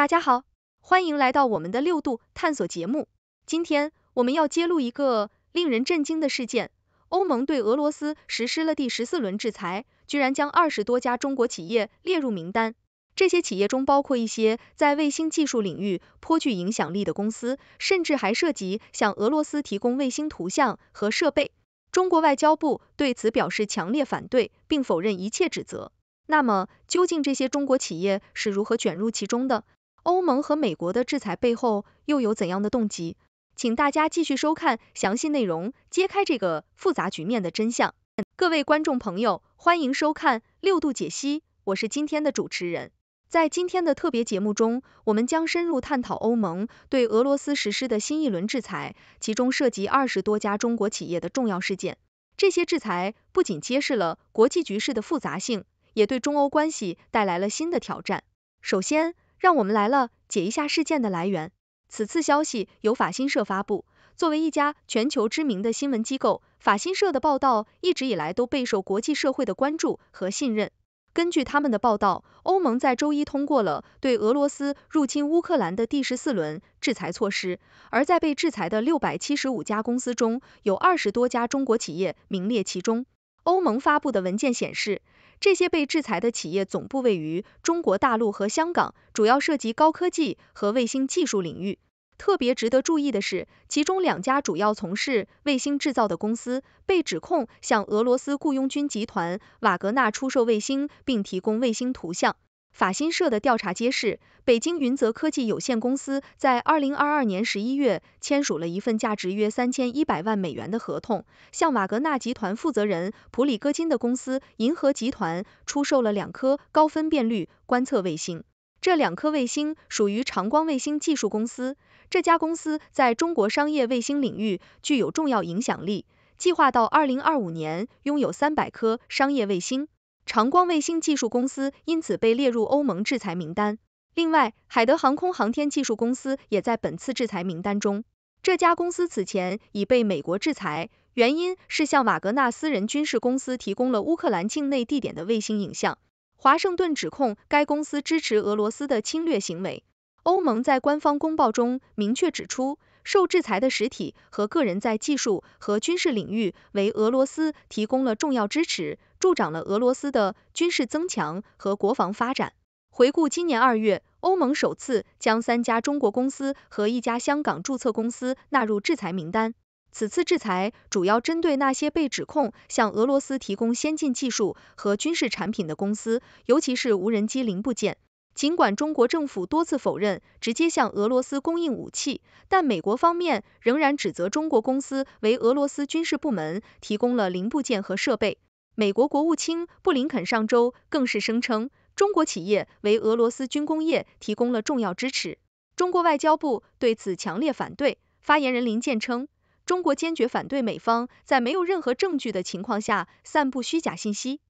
大家好，欢迎来到我们的六度探索节目。今天我们要揭露一个令人震惊的事件：欧盟对俄罗斯实施了第十四轮制裁，居然将二十多家中国企业列入名单。这些企业中包括一些在卫星技术领域颇具影响力的公司，甚至还涉及向俄罗斯提供卫星图像和设备。中国外交部对此表示强烈反对，并否认一切指责。那么，究竟这些中国企业是如何卷入其中的？欧盟和美国的制裁背后又有怎样的动机？请大家继续收看详细内容，揭开这个复杂局面的真相。各位观众朋友，欢迎收看六度解析，我是今天的主持人。在今天的特别节目中，我们将深入探讨欧盟对俄罗斯实施的新一轮制裁，其中涉及二十多家中国企业的重要事件。这些制裁不仅揭示了国际局势的复杂性，也对中欧关系带来了新的挑战。首先，让我们来了解一下事件的来源。此次消息由法新社发布。作为一家全球知名的新闻机构，法新社的报道一直以来都备受国际社会的关注和信任。根据他们的报道，欧盟在周一通过了对俄罗斯入侵乌克兰的第十四轮制裁措施。而在被制裁的六百七十五家公司中，有二十多家中国企业名列其中。欧盟发布的文件显示。这些被制裁的企业总部位于中国大陆和香港，主要涉及高科技和卫星技术领域。特别值得注意的是，其中两家主要从事卫星制造的公司被指控向俄罗斯雇佣军集团瓦格纳出售卫星，并提供卫星图像。法新社的调查揭示，北京云泽科技有限公司在二零二二年十一月签署了一份价值约三千一百万美元的合同，向瓦格纳集团负责人普里戈金的公司银河集团出售了两颗高分辨率观测卫星。这两颗卫星属于长光卫星技术公司，这家公司在中国商业卫星领域具有重要影响力，计划到二零二五年拥有三百颗商业卫星。长光卫星技术公司因此被列入欧盟制裁名单。另外，海德航空航天技术公司也在本次制裁名单中。这家公司此前已被美国制裁，原因是向瓦格纳私人军事公司提供了乌克兰境内地点的卫星影像。华盛顿指控该公司支持俄罗斯的侵略行为。欧盟在官方公报中明确指出，受制裁的实体和个人在技术和军事领域为俄罗斯提供了重要支持。助长了俄罗斯的军事增强和国防发展。回顾今年二月，欧盟首次将三家中国公司和一家香港注册公司纳入制裁名单。此次制裁主要针对那些被指控向俄罗斯提供先进技术和军事产品的公司，尤其是无人机零部件。尽管中国政府多次否认直接向俄罗斯供应武器，但美国方面仍然指责中国公司为俄罗斯军事部门提供了零部件和设备。美国国务卿布林肯上周更是声称，中国企业为俄罗斯军工业提供了重要支持。中国外交部对此强烈反对，发言人林健称，中国坚决反对美方在没有任何证据的情况下散布虚假信息。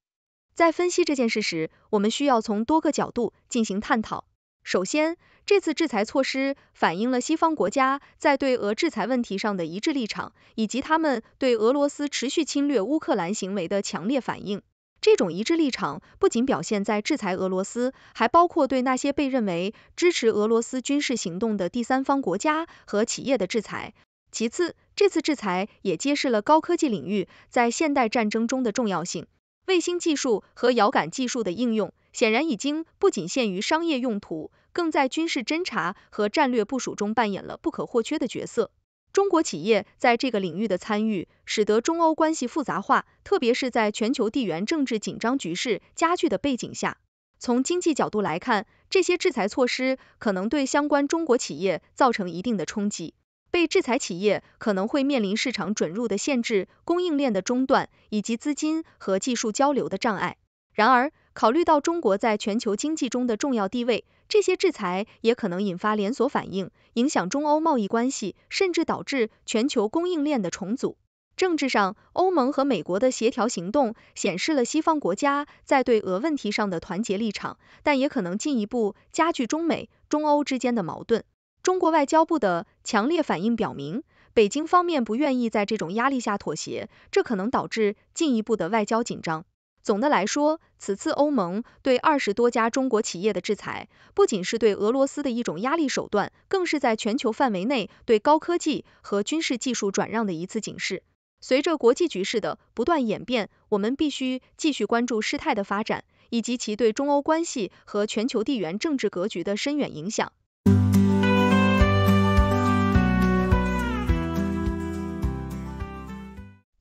在分析这件事时，我们需要从多个角度进行探讨。首先，这次制裁措施反映了西方国家在对俄制裁问题上的一致立场，以及他们对俄罗斯持续侵略乌克兰行为的强烈反应。这种一致立场不仅表现在制裁俄罗斯，还包括对那些被认为支持俄罗斯军事行动的第三方国家和企业的制裁。其次，这次制裁也揭示了高科技领域在现代战争中的重要性。卫星技术和遥感技术的应用显然已经不仅限于商业用途，更在军事侦察和战略部署中扮演了不可或缺的角色。中国企业在这个领域的参与，使得中欧关系复杂化，特别是在全球地缘政治紧张局势加剧的背景下。从经济角度来看，这些制裁措施可能对相关中国企业造成一定的冲击。被制裁企业可能会面临市场准入的限制、供应链的中断以及资金和技术交流的障碍。然而，考虑到中国在全球经济中的重要地位，这些制裁也可能引发连锁反应，影响中欧贸易关系，甚至导致全球供应链的重组。政治上，欧盟和美国的协调行动显示了西方国家在对俄问题上的团结立场，但也可能进一步加剧中美、中欧之间的矛盾。中国外交部的强烈反应表明，北京方面不愿意在这种压力下妥协，这可能导致进一步的外交紧张。总的来说，此次欧盟对二十多家中国企业的制裁，不仅是对俄罗斯的一种压力手段，更是在全球范围内对高科技和军事技术转让的一次警示。随着国际局势的不断演变，我们必须继续关注事态的发展，以及其对中欧关系和全球地缘政治格局的深远影响。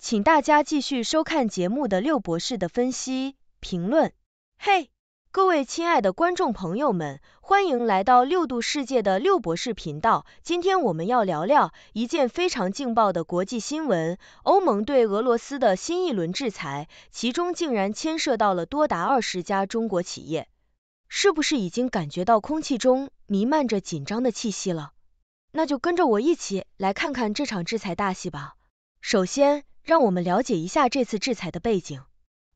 请大家继续收看节目的六博士的分析评论。嘿，各位亲爱的观众朋友们，欢迎来到六度世界的六博士频道。今天我们要聊聊一件非常劲爆的国际新闻——欧盟对俄罗斯的新一轮制裁，其中竟然牵涉到了多达二十家中国企业。是不是已经感觉到空气中弥漫着紧张的气息了？那就跟着我一起来看看这场制裁大戏吧。首先。让我们了解一下这次制裁的背景。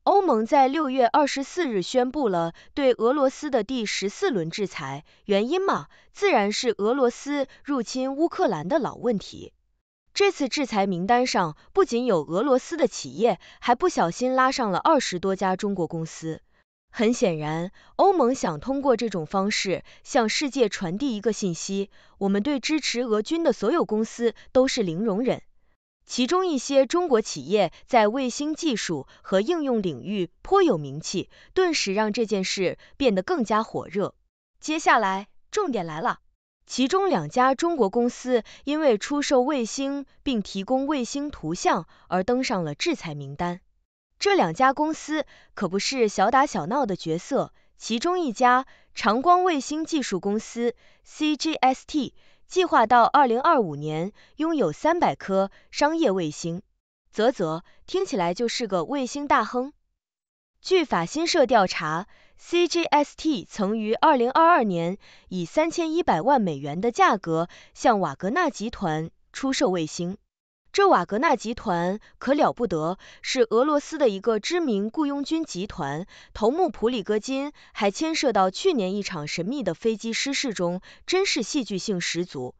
欧盟在六月二十四日宣布了对俄罗斯的第十四轮制裁，原因嘛，自然是俄罗斯入侵乌克兰的老问题。这次制裁名单上不仅有俄罗斯的企业，还不小心拉上了二十多家中国公司。很显然，欧盟想通过这种方式向世界传递一个信息：我们对支持俄军的所有公司都是零容忍。其中一些中国企业在卫星技术和应用领域颇有名气，顿时让这件事变得更加火热。接下来，重点来了：其中两家中国公司因为出售卫星并提供卫星图像而登上了制裁名单。这两家公司可不是小打小闹的角色，其中一家长光卫星技术公司 （CGST）。计划到2025年拥有300颗商业卫星，啧啧，听起来就是个卫星大亨。据法新社调查，CGST 曾于2022年以3100万美元的价格向瓦格纳集团出售卫星。这瓦格纳集团可了不得，是俄罗斯的一个知名雇佣军集团，头目普里戈金还牵涉到去年一场神秘的飞机失事中，真是戏剧性十足。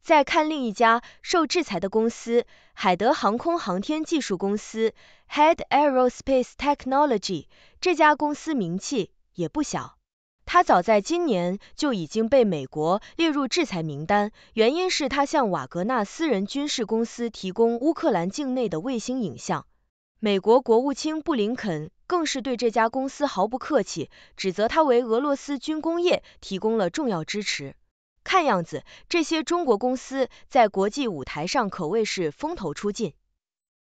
再看另一家受制裁的公司海德航空航天技术公司 （Head Aerospace Technology），这家公司名气也不小。他早在今年就已经被美国列入制裁名单，原因是他向瓦格纳私人军事公司提供乌克兰境内的卫星影像。美国国务卿布林肯更是对这家公司毫不客气，指责他为俄罗斯军工业提供了重要支持。看样子，这些中国公司在国际舞台上可谓是风头出尽。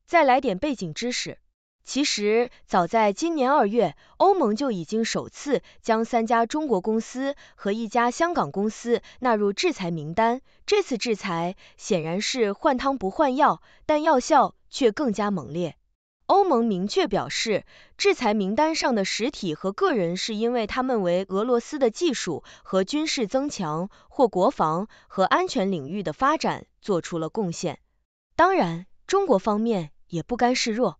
再来点背景知识。其实早在今年二月，欧盟就已经首次将三家中国公司和一家香港公司纳入制裁名单。这次制裁显然是换汤不换药，但药效却更加猛烈。欧盟明确表示，制裁名单上的实体和个人是因为他们为俄罗斯的技术和军事增强、或国防和安全领域的发展做出了贡献。当然，中国方面也不甘示弱。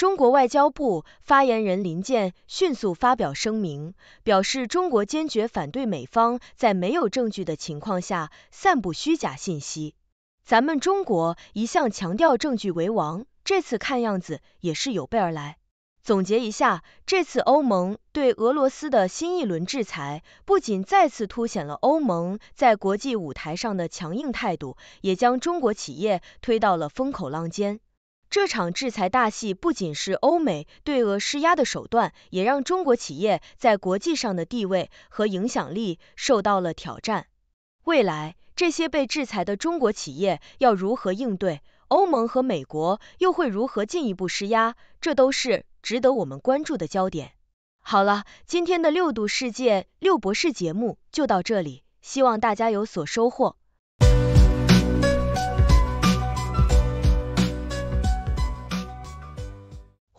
中国外交部发言人林健迅速发表声明，表示中国坚决反对美方在没有证据的情况下散布虚假信息。咱们中国一向强调证据为王，这次看样子也是有备而来。总结一下，这次欧盟对俄罗斯的新一轮制裁，不仅再次凸显了欧盟在国际舞台上的强硬态度，也将中国企业推到了风口浪尖。这场制裁大戏不仅是欧美对俄施压的手段，也让中国企业在国际上的地位和影响力受到了挑战。未来，这些被制裁的中国企业要如何应对？欧盟和美国又会如何进一步施压？这都是值得我们关注的焦点。好了，今天的六度世界六博士节目就到这里，希望大家有所收获。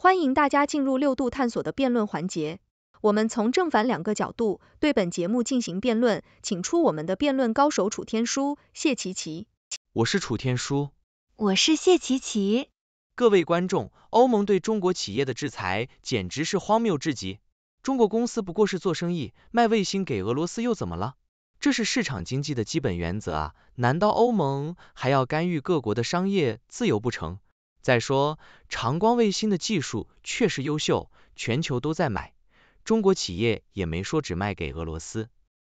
欢迎大家进入六度探索的辩论环节，我们从正反两个角度对本节目进行辩论，请出我们的辩论高手楚天舒、谢琪琪。我是楚天舒，我是谢琪琪。各位观众，欧盟对中国企业的制裁简直是荒谬至极。中国公司不过是做生意，卖卫星给俄罗斯又怎么了？这是市场经济的基本原则啊，难道欧盟还要干预各国的商业自由不成？再说，长光卫星的技术确实优秀，全球都在买，中国企业也没说只卖给俄罗斯。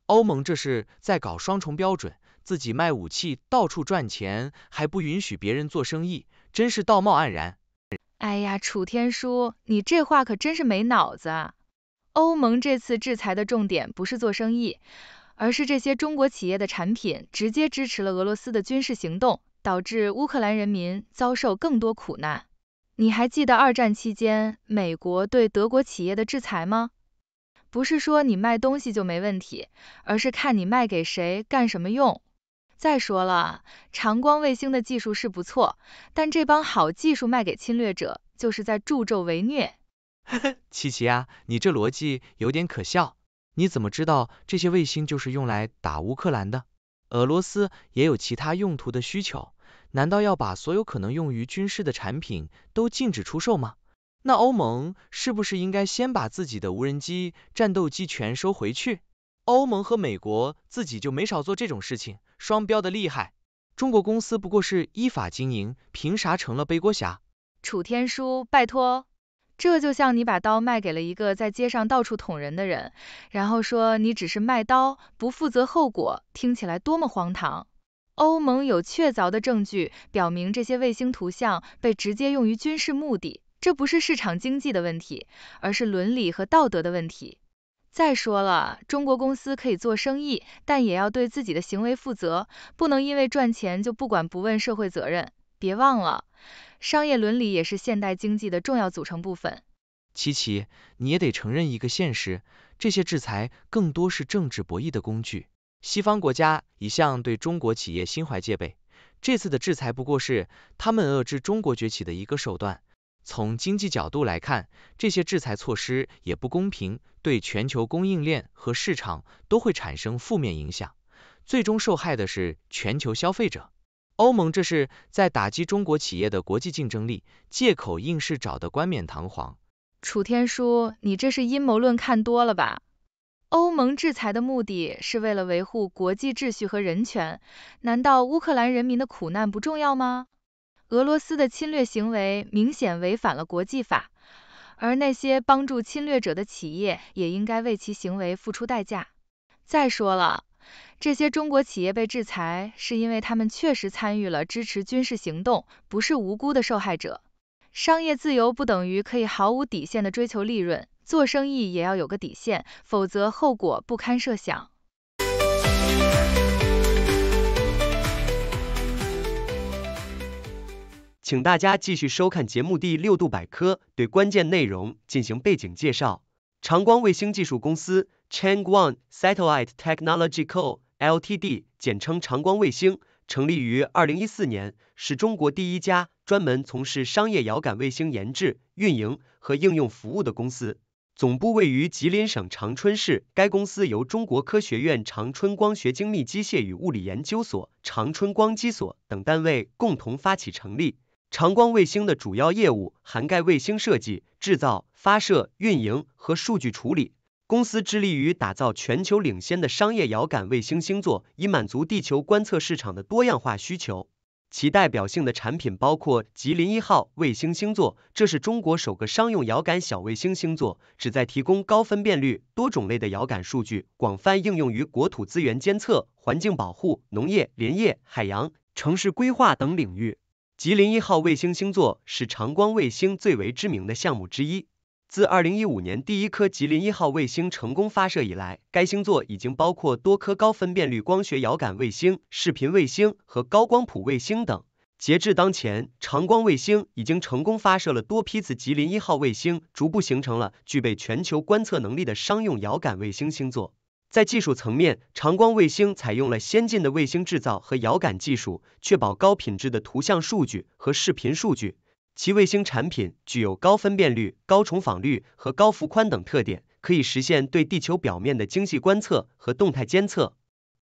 欧盟这是在搞双重标准，自己卖武器到处赚钱，还不允许别人做生意，真是道貌岸然。哎呀，楚天舒，你这话可真是没脑子。啊！欧盟这次制裁的重点不是做生意，而是这些中国企业的产品直接支持了俄罗斯的军事行动。导致乌克兰人民遭受更多苦难。你还记得二战期间美国对德国企业的制裁吗？不是说你卖东西就没问题，而是看你卖给谁，干什么用。再说了，长光卫星的技术是不错，但这帮好技术卖给侵略者，就是在助纣为虐。呵呵，琪琪啊，你这逻辑有点可笑。你怎么知道这些卫星就是用来打乌克兰的？俄罗斯也有其他用途的需求。难道要把所有可能用于军事的产品都禁止出售吗？那欧盟是不是应该先把自己的无人机、战斗机全收回去？欧盟和美国自己就没少做这种事情，双标的厉害。中国公司不过是依法经营，凭啥成了背锅侠？楚天舒，拜托，这就像你把刀卖给了一个在街上到处捅人的人，然后说你只是卖刀，不负责后果，听起来多么荒唐！欧盟有确凿的证据表明这些卫星图像被直接用于军事目的，这不是市场经济的问题，而是伦理和道德的问题。再说了，中国公司可以做生意，但也要对自己的行为负责，不能因为赚钱就不管不问社会责任。别忘了，商业伦理也是现代经济的重要组成部分。琪琪，你也得承认一个现实，这些制裁更多是政治博弈的工具。西方国家一向对中国企业心怀戒备，这次的制裁不过是他们遏制中国崛起的一个手段。从经济角度来看，这些制裁措施也不公平，对全球供应链和市场都会产生负面影响，最终受害的是全球消费者。欧盟这是在打击中国企业的国际竞争力，借口硬是找的冠冕堂皇。楚天舒，你这是阴谋论看多了吧？欧盟制裁的目的是为了维护国际秩序和人权，难道乌克兰人民的苦难不重要吗？俄罗斯的侵略行为明显违反了国际法，而那些帮助侵略者的企业也应该为其行为付出代价。再说了，这些中国企业被制裁是因为他们确实参与了支持军事行动，不是无辜的受害者。商业自由不等于可以毫无底线的追求利润，做生意也要有个底线，否则后果不堪设想。请大家继续收看节目第六度百科，对关键内容进行背景介绍。长光卫星技术公司 Chang w o n Satellite Technology Co., Ltd. 简称长光卫星，成立于二零一四年，是中国第一家。专门从事商业遥感卫星研制、运营和应用服务的公司，总部位于吉林省长春市。该公司由中国科学院长春光学精密机械与物理研究所、长春光机所等单位共同发起成立。长光卫星的主要业务涵盖卫星设计、制造、发射、运营和数据处理。公司致力于打造全球领先的商业遥感卫星星座，以满足地球观测市场的多样化需求。其代表性的产品包括吉林一号卫星星座，这是中国首个商用遥感小卫星星座，旨在提供高分辨率、多种类的遥感数据，广泛应用于国土资源监测、环境保护、农业、林业、海洋、城市规划等领域。吉林一号卫星星座是长光卫星最为知名的项目之一。自二零一五年第一颗吉林一号卫星成功发射以来，该星座已经包括多颗高分辨率光学遥感卫星、视频卫星和高光谱卫星等。截至当前，长光卫星已经成功发射了多批次吉林一号卫星，逐步形成了具备全球观测能力的商用遥感卫星星座。在技术层面，长光卫星采用了先进的卫星制造和遥感技术，确保高品质的图像数据和视频数据。其卫星产品具有高分辨率、高重访率和高幅宽等特点，可以实现对地球表面的精细观测和动态监测。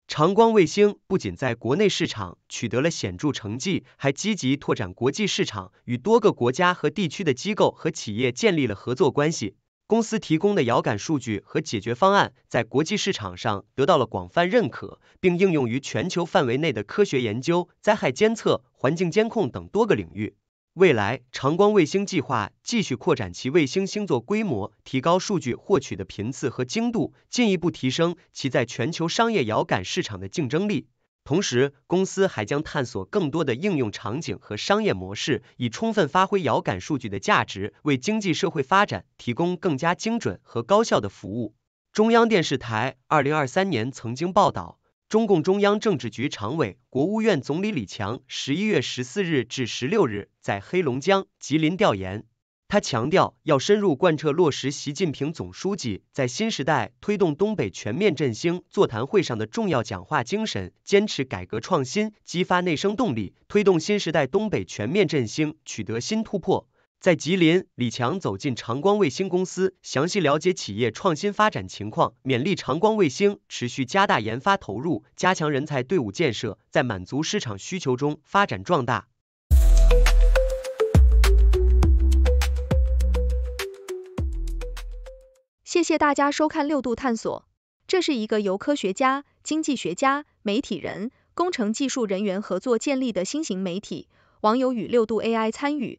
长光卫星不仅在国内市场取得了显著成绩，还积极拓展国际市场，与多个国家和地区的机构和企业建立了合作关系。公司提供的遥感数据和解决方案在国际市场上得到了广泛认可，并应用于全球范围内的科学研究、灾害监测、环境监控等多个领域。未来，长光卫星计划继续扩展其卫星星座规模，提高数据获取的频次和精度，进一步提升其在全球商业遥感市场的竞争力。同时，公司还将探索更多的应用场景和商业模式，以充分发挥遥感数据的价值，为经济社会发展提供更加精准和高效的服务。中央电视台二零二三年曾经报道。中共中央政治局常委、国务院总理李强十一月十四日至十六日在黑龙江、吉林调研。他强调，要深入贯彻落实习近平总书记在新时代推动东北全面振兴座谈会上的重要讲话精神，坚持改革创新，激发内生动力，推动新时代东北全面振兴取得新突破。在吉林，李强走进长光卫星公司，详细了解企业创新发展情况，勉励长光卫星持续加大研发投入，加强人才队伍建设，在满足市场需求中发展壮大。谢谢大家收看六度探索，这是一个由科学家、经济学家、媒体人、工程技术人员合作建立的新型媒体，网友与六度 AI 参与。